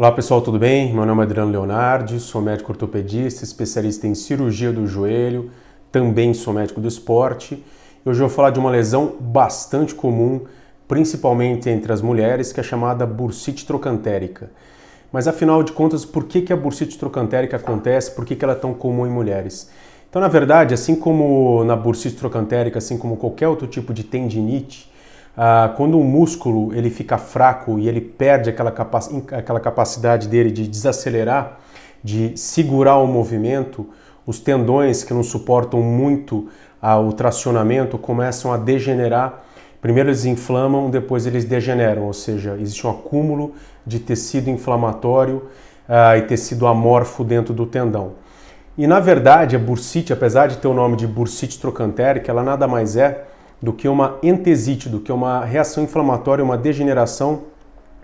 Olá pessoal, tudo bem? Meu nome é Adriano Leonardi, sou médico ortopedista, especialista em cirurgia do joelho, também sou médico do esporte. Hoje eu vou falar de uma lesão bastante comum, principalmente entre as mulheres, que é chamada bursite trocantérica. Mas afinal de contas, por que, que a bursite trocantérica acontece? Por que, que ela é tão comum em mulheres? Então, na verdade, assim como na bursite trocantérica, assim como qualquer outro tipo de tendinite, ah, quando um músculo ele fica fraco e ele perde aquela, capac aquela capacidade dele de desacelerar, de segurar o movimento, os tendões que não suportam muito ah, o tracionamento começam a degenerar. Primeiro eles inflamam, depois eles degeneram, ou seja, existe um acúmulo de tecido inflamatório ah, e tecido amorfo dentro do tendão. E na verdade, a bursite, apesar de ter o nome de bursite trocantérica, ela nada mais é do que uma entesite, do que uma reação inflamatória, uma degeneração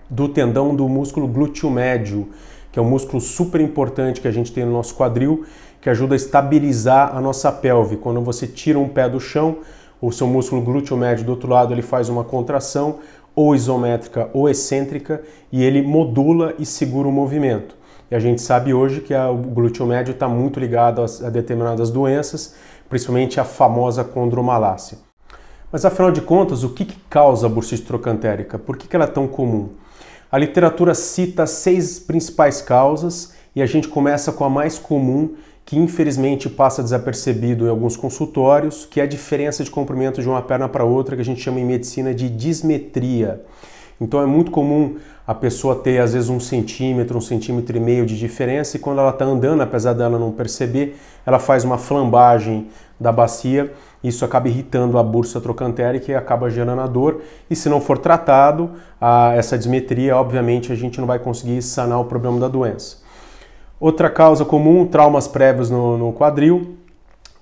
do tendão do músculo glúteo médio, que é um músculo super importante que a gente tem no nosso quadril, que ajuda a estabilizar a nossa pelve. Quando você tira um pé do chão, o seu músculo glúteo médio do outro lado ele faz uma contração ou isométrica ou excêntrica e ele modula e segura o movimento. E a gente sabe hoje que a, o glúteo médio está muito ligado a, a determinadas doenças, principalmente a famosa condromalácia. Mas afinal de contas, o que, que causa a bursite trocantérica? Por que, que ela é tão comum? A literatura cita seis principais causas e a gente começa com a mais comum, que infelizmente passa desapercebido em alguns consultórios, que é a diferença de comprimento de uma perna para outra, que a gente chama em medicina de dismetria. Então é muito comum a pessoa ter às vezes um centímetro, um centímetro e meio de diferença e quando ela está andando, apesar dela não perceber, ela faz uma flambagem da bacia isso acaba irritando a bursa trocantérica e acaba gerando a dor. E se não for tratado a, essa dismetria, obviamente a gente não vai conseguir sanar o problema da doença. Outra causa comum, traumas prévios no, no quadril.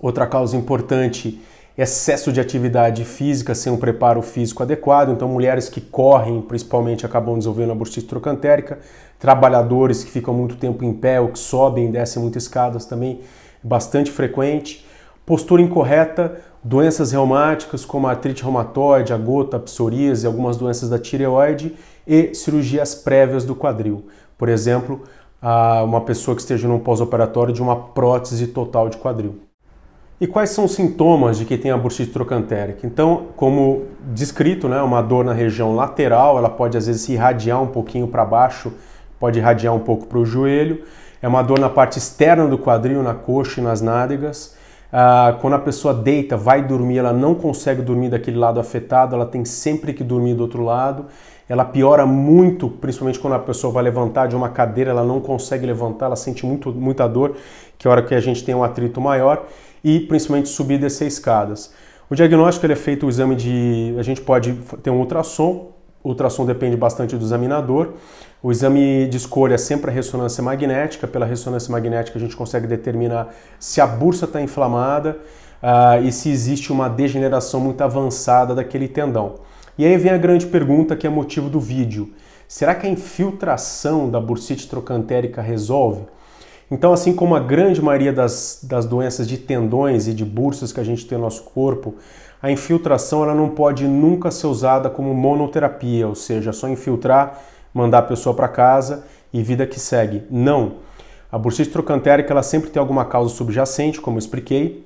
Outra causa importante excesso de atividade física sem um preparo físico adequado. Então, mulheres que correm, principalmente, acabam desenvolvendo a bursite trocantérica. Trabalhadores que ficam muito tempo em pé ou que sobem e descem muitas escadas também, bastante frequente. Postura incorreta, doenças reumáticas como artrite reumatoide, a gota, a psoríase, algumas doenças da tireoide e cirurgias prévias do quadril. Por exemplo, uma pessoa que esteja no pós-operatório de uma prótese total de quadril. E quais são os sintomas de quem tem a bursite trocantérica? Então, como descrito, né, uma dor na região lateral, ela pode às vezes se irradiar um pouquinho para baixo, pode irradiar um pouco para o joelho. É uma dor na parte externa do quadril, na coxa e nas nádegas ah, quando a pessoa deita, vai dormir, ela não consegue dormir daquele lado afetado, ela tem sempre que dormir do outro lado. Ela piora muito, principalmente quando a pessoa vai levantar de uma cadeira, ela não consegue levantar, ela sente muito, muita dor, que é a hora que a gente tem um atrito maior, e principalmente subir e descer escadas. O diagnóstico ele é feito o exame de. A gente pode ter um ultrassom, o ultrassom depende bastante do examinador. O exame de escolha é sempre a ressonância magnética. Pela ressonância magnética, a gente consegue determinar se a bursa está inflamada uh, e se existe uma degeneração muito avançada daquele tendão. E aí vem a grande pergunta que é motivo do vídeo: será que a infiltração da bursite trocantérica resolve? Então, assim como a grande maioria das, das doenças de tendões e de bursas que a gente tem no nosso corpo, a infiltração ela não pode nunca ser usada como monoterapia, ou seja, só infiltrar, mandar a pessoa para casa e vida que segue. Não. A bursite trocantérica ela sempre tem alguma causa subjacente, como eu expliquei.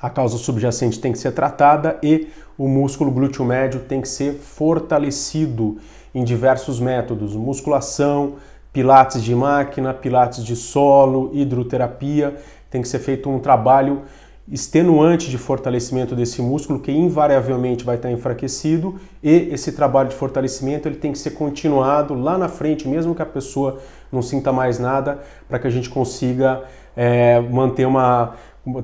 A causa subjacente tem que ser tratada e o músculo glúteo médio tem que ser fortalecido em diversos métodos, musculação, pilates de máquina, pilates de solo, hidroterapia, tem que ser feito um trabalho extenuante de fortalecimento desse músculo que invariavelmente vai estar enfraquecido e esse trabalho de fortalecimento ele tem que ser continuado lá na frente, mesmo que a pessoa não sinta mais nada, para que a gente consiga é, manter uma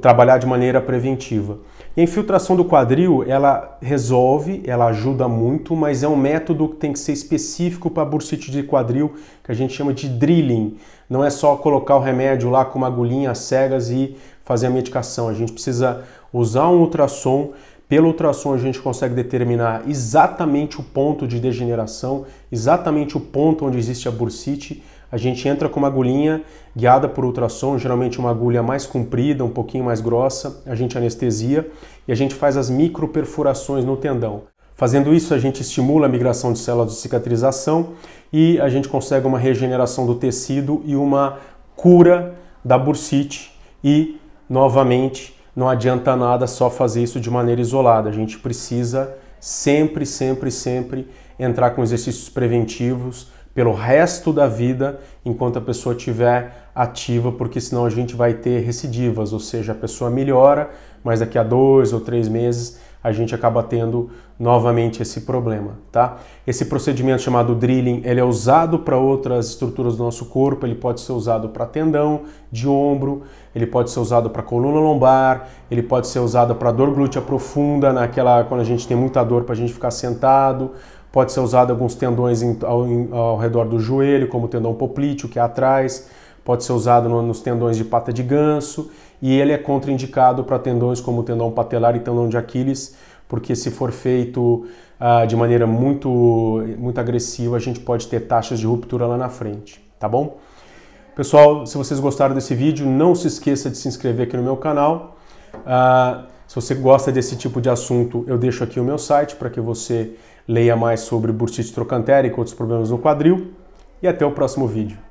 trabalhar de maneira preventiva. E a infiltração do quadril, ela resolve, ela ajuda muito, mas é um método que tem que ser específico para bursite de quadril, que a gente chama de drilling. Não é só colocar o remédio lá com uma agulhinha cegas e fazer a medicação, a gente precisa usar um ultrassom. Pelo ultrassom a gente consegue determinar exatamente o ponto de degeneração, exatamente o ponto onde existe a bursite. A gente entra com uma agulhinha guiada por ultrassom, geralmente uma agulha mais comprida, um pouquinho mais grossa, a gente anestesia e a gente faz as microperfurações no tendão. Fazendo isso, a gente estimula a migração de células de cicatrização e a gente consegue uma regeneração do tecido e uma cura da bursite e novamente, não adianta nada só fazer isso de maneira isolada. A gente precisa sempre, sempre, sempre entrar com exercícios preventivos pelo resto da vida enquanto a pessoa estiver ativa, porque senão a gente vai ter recidivas, ou seja, a pessoa melhora, mas daqui a dois ou três meses a gente acaba tendo novamente esse problema, tá? Esse procedimento chamado drilling, ele é usado para outras estruturas do nosso corpo, ele pode ser usado para tendão de ombro, ele pode ser usado para coluna lombar, ele pode ser usado para dor glútea profunda, naquela quando a gente tem muita dor para a gente ficar sentado, pode ser usado alguns tendões em, ao, em, ao, redor do joelho, como o tendão poplíteo que é atrás, pode ser usado no, nos tendões de pata de ganso e ele é contraindicado para tendões como tendão patelar e tendão de Aquiles, porque se for feito ah, de maneira muito, muito agressiva, a gente pode ter taxas de ruptura lá na frente, tá bom? Pessoal, se vocês gostaram desse vídeo, não se esqueça de se inscrever aqui no meu canal. Ah, se você gosta desse tipo de assunto, eu deixo aqui o meu site para que você leia mais sobre bursite trocantérica e outros problemas no quadril. E até o próximo vídeo.